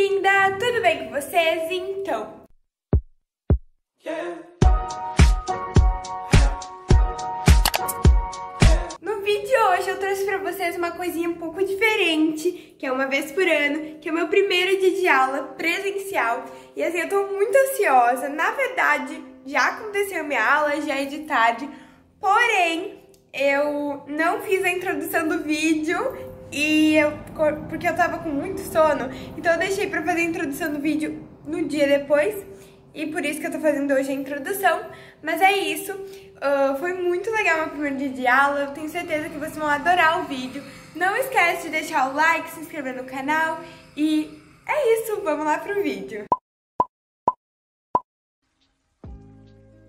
linda! Tudo bem com vocês? Então... No vídeo de hoje eu trouxe pra vocês uma coisinha um pouco diferente, que é uma vez por ano, que é o meu primeiro dia de aula presencial. E assim, eu tô muito ansiosa. Na verdade, já aconteceu minha aula, já é de tarde, porém... Eu não fiz a introdução do vídeo, e eu, porque eu tava com muito sono, então eu deixei pra fazer a introdução do vídeo no dia depois. E por isso que eu tô fazendo hoje a introdução. Mas é isso. Uh, foi muito legal meu primeiro dia de aula. Eu tenho certeza que vocês vão adorar o vídeo. Não esquece de deixar o like, se inscrever no canal. E é isso. Vamos lá pro vídeo.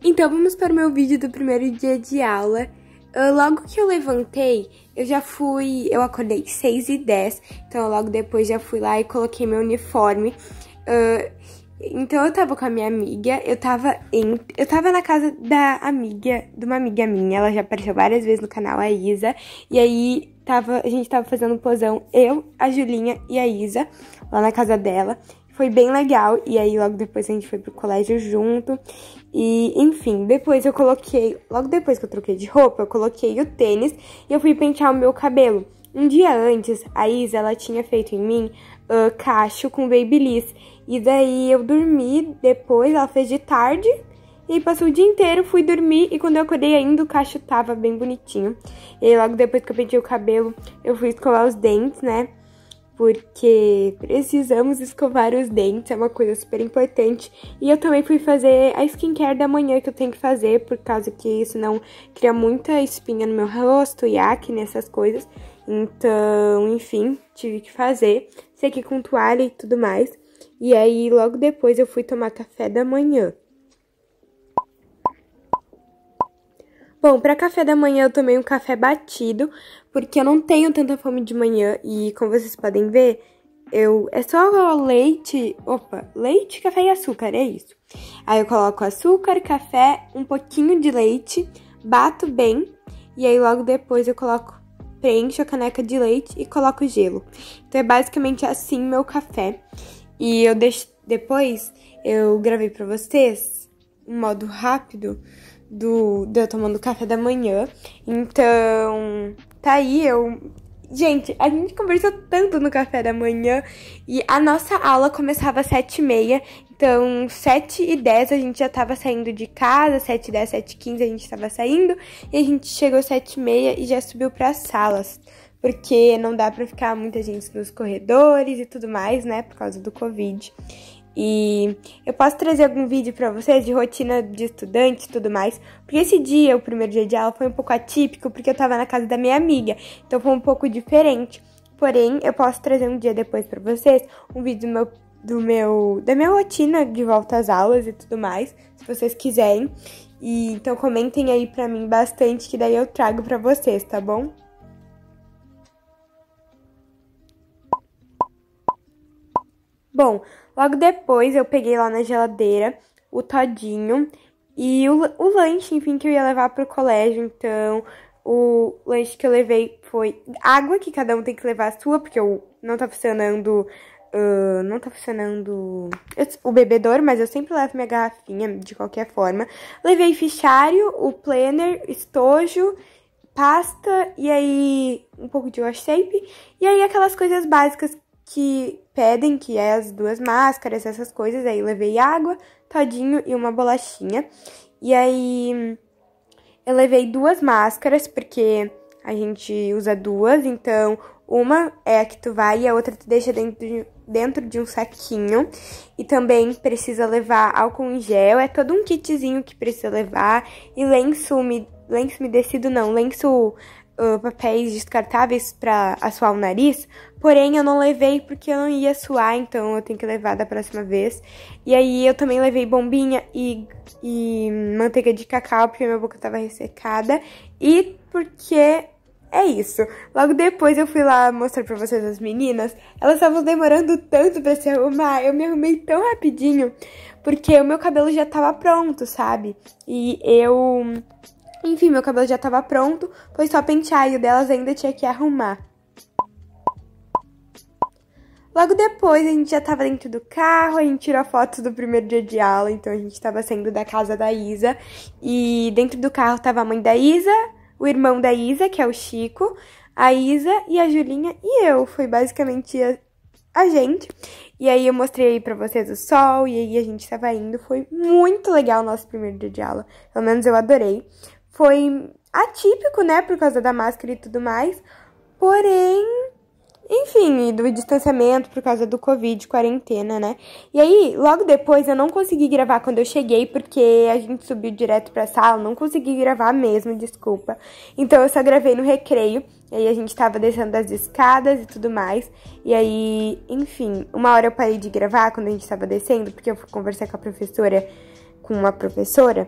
Então vamos para o meu vídeo do primeiro dia de aula. Ah, logo que eu levantei, eu já fui, eu acordei 6 e 10, então logo depois já fui lá e coloquei meu uniforme. Uh, então eu tava com a minha amiga, eu tava em, eu tava na casa da amiga, de uma amiga minha, ela já apareceu várias vezes no canal, a Isa, e aí tava, a gente tava fazendo um posão, eu, a Julinha e a Isa, lá na casa dela foi bem legal. E aí logo depois a gente foi pro colégio junto. E enfim, depois eu coloquei, logo depois que eu troquei de roupa, eu coloquei o tênis e eu fui pentear o meu cabelo. Um dia antes, a Isa ela tinha feito em mim uh, cacho com babyliss. E daí eu dormi depois, ela fez de tarde. E passou o dia inteiro, fui dormir e quando eu acordei ainda o cacho tava bem bonitinho. E aí, logo depois que eu pentei o cabelo, eu fui escovar os dentes, né? porque precisamos escovar os dentes, é uma coisa super importante. E eu também fui fazer a skincare da manhã que eu tenho que fazer, por causa que isso não cria muita espinha no meu rosto e acne, essas coisas. Então, enfim, tive que fazer, sequei com toalha e tudo mais. E aí, logo depois, eu fui tomar café da manhã. Bom, para café da manhã eu tomei um café batido, porque eu não tenho tanta fome de manhã e como vocês podem ver, eu é só leite, opa, leite, café e açúcar, é isso. Aí eu coloco açúcar, café, um pouquinho de leite, bato bem e aí logo depois eu coloco preencho a caneca de leite e coloco gelo. Então é basicamente assim meu café. E eu deixo depois eu gravei para vocês um modo rápido do de eu tomando café da manhã. Então, Tá aí, eu. Gente, a gente conversou tanto no café da manhã e a nossa aula começava às 7h30, então 7h10 a gente já tava saindo de casa, 7h10, 7h15 a gente tava saindo e a gente chegou às 7h30 e já subiu para as salas, porque não dá para ficar muita gente nos corredores e tudo mais, né, por causa do Covid. E eu posso trazer algum vídeo para vocês de rotina de estudante e tudo mais, porque esse dia, o primeiro dia de aula, foi um pouco atípico, porque eu tava na casa da minha amiga, então foi um pouco diferente. Porém, eu posso trazer um dia depois para vocês um vídeo do meu, do meu da minha rotina de volta às aulas e tudo mais, se vocês quiserem. E então comentem aí pra mim bastante que daí eu trago pra vocês, tá bom? Bom, Logo depois eu peguei lá na geladeira o todinho e o, o lanche, enfim, que eu ia levar pro colégio. Então, o lanche que eu levei foi água, que cada um tem que levar a sua, porque eu não tá funcionando. Uh, não tá funcionando o bebedor mas eu sempre levo minha garrafinha de qualquer forma. Levei fichário, o planner, estojo, pasta e aí um pouco de wash tape. E aí aquelas coisas básicas que pedem que é as duas máscaras, essas coisas. Aí levei água, todinho e uma bolachinha. E aí eu levei duas máscaras, porque a gente usa duas, então uma é a que tu vai e a outra tu deixa dentro de, dentro de um saquinho. E também precisa levar álcool em gel, é todo um kitzinho que precisa levar. E lenço, lenço umedecido não, lenço uh, papéis descartáveis para assoar o nariz, Porém, eu não levei porque eu não ia suar, então eu tenho que levar da próxima vez. E aí eu também levei bombinha e, e manteiga de cacau, porque minha boca tava ressecada. E porque é isso. Logo depois eu fui lá mostrar pra vocês as meninas. Elas estavam demorando tanto pra se arrumar. Eu me arrumei tão rapidinho. Porque o meu cabelo já tava pronto, sabe? E eu. Enfim, meu cabelo já tava pronto. Foi só pentear e o delas ainda tinha que arrumar. Logo depois, a gente já tava dentro do carro, a gente tirou fotos do primeiro dia de aula, então a gente tava saindo da casa da Isa. E dentro do carro tava a mãe da Isa, o irmão da Isa, que é o Chico, a Isa e a Julinha e eu. Foi basicamente a, a gente. E aí eu mostrei aí pra vocês o sol, e aí a gente tava indo. Foi muito legal o nosso primeiro dia de aula, pelo menos eu adorei. Foi atípico, né, por causa da máscara e tudo mais, porém enfim, e do distanciamento por causa do Covid, quarentena, né? E aí, logo depois, eu não consegui gravar quando eu cheguei, porque a gente subiu direto pra sala, não consegui gravar mesmo, desculpa. Então eu só gravei no recreio, e aí a gente tava descendo das escadas e tudo mais. E aí, enfim, uma hora eu parei de gravar quando a gente tava descendo, porque eu fui conversar com a professora, com uma professora.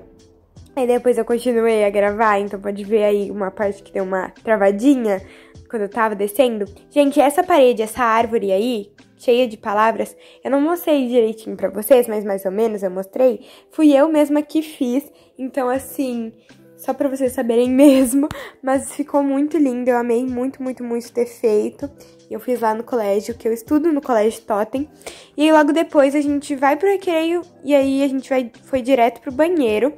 Aí depois eu continuei a gravar, então pode ver aí uma parte que deu uma travadinha quando eu tava descendo. Gente, essa parede, essa árvore aí, cheia de palavras, eu não mostrei direitinho para vocês, mas mais ou menos eu mostrei. Fui eu mesma que fiz, então assim, só para vocês saberem mesmo, mas ficou muito lindo, eu amei muito, muito, muito ter feito. Eu fiz lá no colégio, que eu estudo no colégio Totem. E aí logo depois a gente vai pro recreio e aí a gente vai foi direto pro banheiro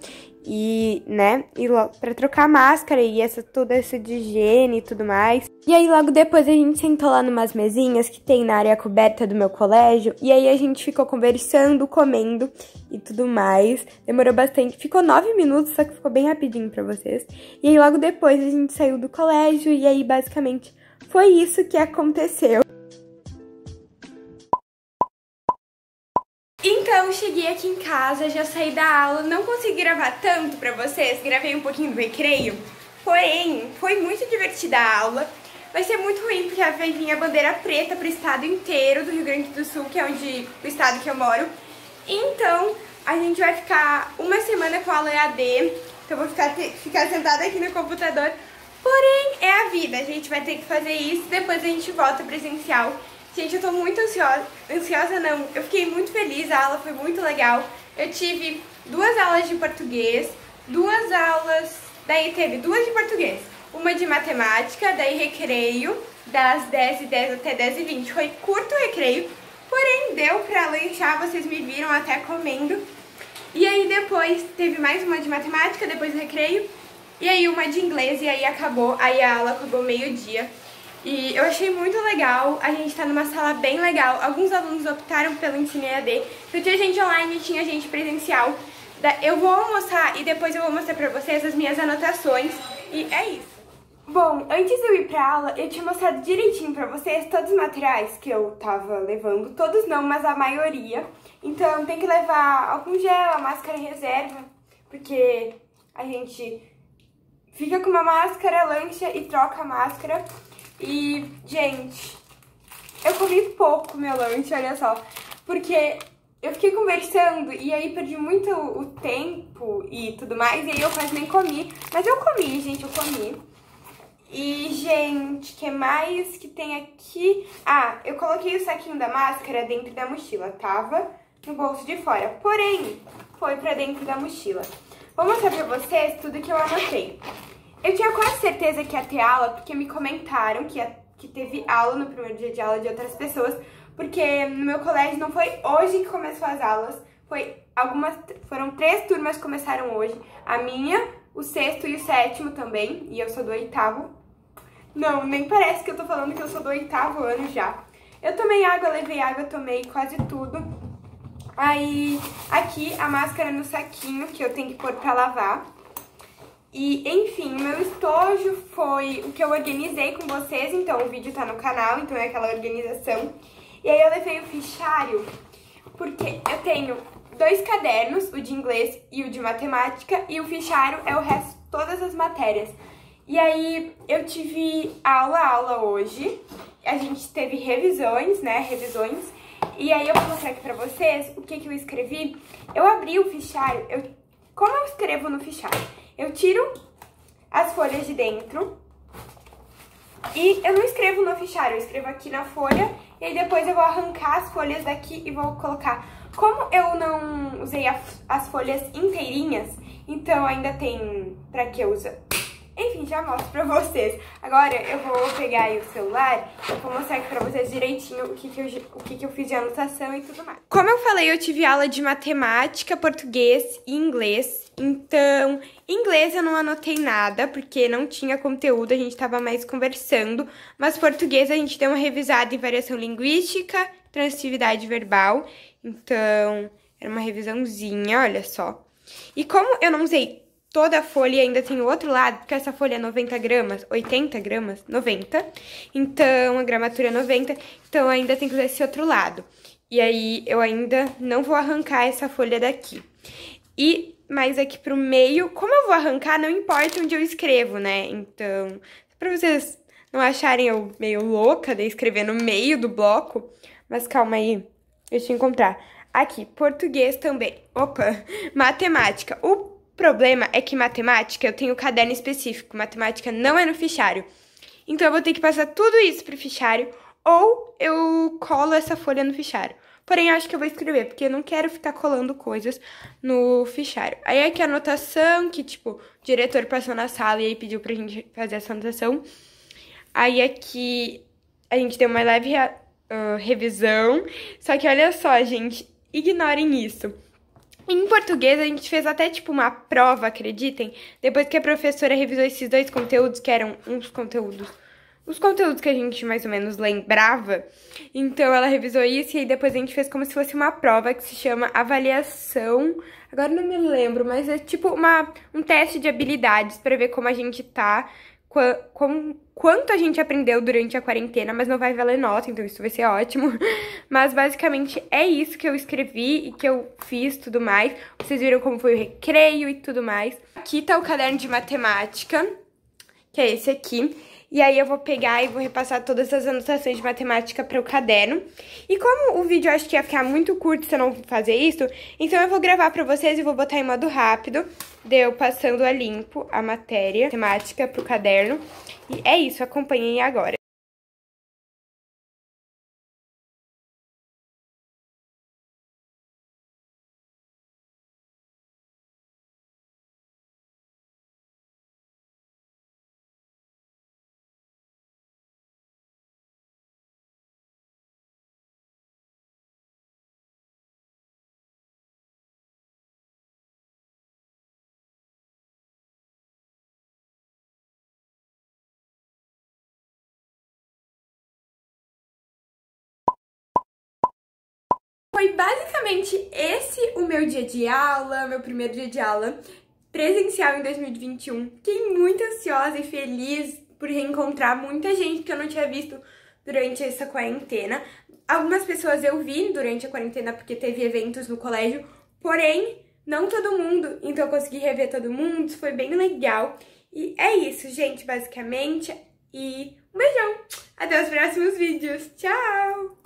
e, né, e para trocar máscara e essa toda essa de higiene e tudo mais. E aí logo depois a gente sentou lá numas mesinhas que tem na área coberta do meu colégio, e aí a gente ficou conversando, comendo e tudo mais. Demorou bastante, ficou nove minutos, só que ficou bem rapidinho para vocês. E aí logo depois a gente saiu do colégio e aí basicamente foi isso que aconteceu. aqui em casa, já saí da aula, não consegui gravar tanto pra vocês, gravei um pouquinho do recreio, porém, foi muito divertida a aula. Vai ser muito ruim porque vai vir é a bandeira preta pro estado inteiro do Rio Grande do Sul, que é onde o estado que eu moro. Então, a gente vai ficar uma semana com a aula EAD, então vou ficar, ficar sentada aqui no computador. Porém, é a vida, a gente vai ter que fazer isso, depois a gente volta presencial. Gente, eu tô muito ansiosa. Ansiosa não, eu fiquei muito feliz, a aula foi muito legal. Eu tive duas aulas de português, duas aulas... Daí teve duas de português, uma de matemática, daí recreio, das 10h10 até 10h20. Foi curto o recreio, porém deu pra lanchar, vocês me viram até comendo. E aí depois teve mais uma de matemática, depois recreio, e aí uma de inglês, e aí acabou, aí a aula acabou meio-dia. E eu achei muito legal, a gente tá numa sala bem legal. Alguns alunos optaram pelo ensino EAD. Então tinha gente online, tinha gente presencial. Eu vou almoçar e depois eu vou mostrar pra vocês as minhas anotações. E é isso. Bom, antes de eu ir pra aula, eu tinha mostrado direitinho pra vocês todos os materiais que eu tava levando. Todos não, mas a maioria. Então tem que levar álcool gel, a máscara em reserva, porque a gente fica com uma máscara, lancha e troca a máscara. E, gente, eu comi pouco meu lanche, olha só. Porque eu fiquei conversando e aí perdi muito o tempo e tudo mais. E aí eu quase nem comi. Mas eu comi, gente, eu comi. E, gente, que mais que tem aqui? Ah, eu coloquei o saquinho da máscara dentro da mochila. Tava no bolso de fora. Porém, foi pra dentro da mochila. Vou mostrar pra vocês tudo que eu anotei. Eu tinha quase certeza que ia ter aula, porque me comentaram que, ia, que teve aula no primeiro dia de aula de outras pessoas, porque no meu colégio não foi hoje que começou as aulas, foi algumas, foram três turmas que começaram hoje, a minha, o sexto e o sétimo também, e eu sou do oitavo. Não, nem parece que eu tô falando que eu sou do oitavo ano já. Eu tomei água, levei água, tomei quase tudo. Aí, aqui a máscara no saquinho que eu tenho que pôr pra lavar. E, enfim, meu estojo foi o que eu organizei com vocês, então o vídeo tá no canal, então é aquela organização. E aí eu levei o fichário, porque eu tenho dois cadernos, o de inglês e o de matemática, e o fichário é o resto todas as matérias. E aí eu tive aula, aula hoje, a gente teve revisões, né, revisões, e aí eu vou mostrar aqui pra vocês o que, que eu escrevi. Eu abri o fichário, eu... como eu escrevo no fichário? Eu tiro as folhas de dentro e eu não escrevo no fichário, eu escrevo aqui na folha e depois eu vou arrancar as folhas daqui e vou colocar. Como eu não usei as folhas inteirinhas, então ainda tem pra que usa, enfim, já mostro pra vocês. Agora eu vou pegar aí o celular e vou mostrar aqui pra vocês direitinho o que que, eu, o que que eu fiz de anotação e tudo mais. Como eu falei, eu tive aula de matemática, português e inglês. Então, inglês eu não anotei nada, porque não tinha conteúdo, a gente tava mais conversando. Mas português a gente deu uma revisada em variação linguística, transitividade verbal. Então, era uma revisãozinha, olha só. E como eu não usei toda a folha e ainda tem o outro lado, porque essa folha é 90 gramas, 80 gramas, 90. Então, a gramatura é 90, então ainda tem que usar esse outro lado. E aí, eu ainda não vou arrancar essa folha daqui. E mais aqui pro meio, como eu vou arrancar, não importa onde eu escrevo, né? Então, pra vocês não acharem eu meio louca de escrever no meio do bloco, mas calma aí, deixa eu encontrar. Aqui, português também. Opa, matemática. O problema é que matemática eu tenho caderno específico, matemática não é no fichário. Então eu vou ter que passar tudo isso pro fichário ou eu colo essa folha no fichário. Porém, acho que eu vou escrever, porque eu não quero ficar colando coisas no fichário. Aí aqui a anotação, que tipo, o diretor passou na sala e aí pediu pra gente fazer essa anotação. Aí aqui a gente deu uma leve uh, revisão. Só que olha só, gente, ignorem isso. Em português, a gente fez até tipo uma prova, acreditem, depois que a professora revisou esses dois conteúdos, que eram uns conteúdos. Os conteúdos que a gente mais ou menos lembrava. Então ela revisou isso e aí depois a gente fez como se fosse uma prova que se chama avaliação. Agora não me lembro, mas é tipo uma, um teste de habilidades para ver como a gente tá, como, quanto a gente aprendeu durante a quarentena, mas não vai valer nota, então isso vai ser ótimo. Mas basicamente é isso que eu escrevi e que eu fiz tudo mais. Vocês viram como foi o recreio e tudo mais. Aqui tá o caderno de matemática, que é esse aqui. E aí eu vou pegar e vou repassar todas as anotações de matemática para o caderno. E como o vídeo acho que ia ficar muito curto se eu não fazer isso, então eu vou gravar para vocês e vou botar em modo rápido deu passando a limpo a matéria temática pro caderno. E é isso, acompanhem agora. Foi basicamente esse o meu dia de aula, meu primeiro dia de aula presencial em 2021. Fiquei muito ansiosa e feliz por reencontrar muita gente que eu não tinha visto durante essa quarentena. Algumas pessoas eu vi durante a quarentena porque teve eventos no colégio, porém, não todo mundo, então eu consegui rever todo mundo, foi bem legal. E é isso, gente, basicamente. E um beijão! Até os próximos vídeos! Tchau!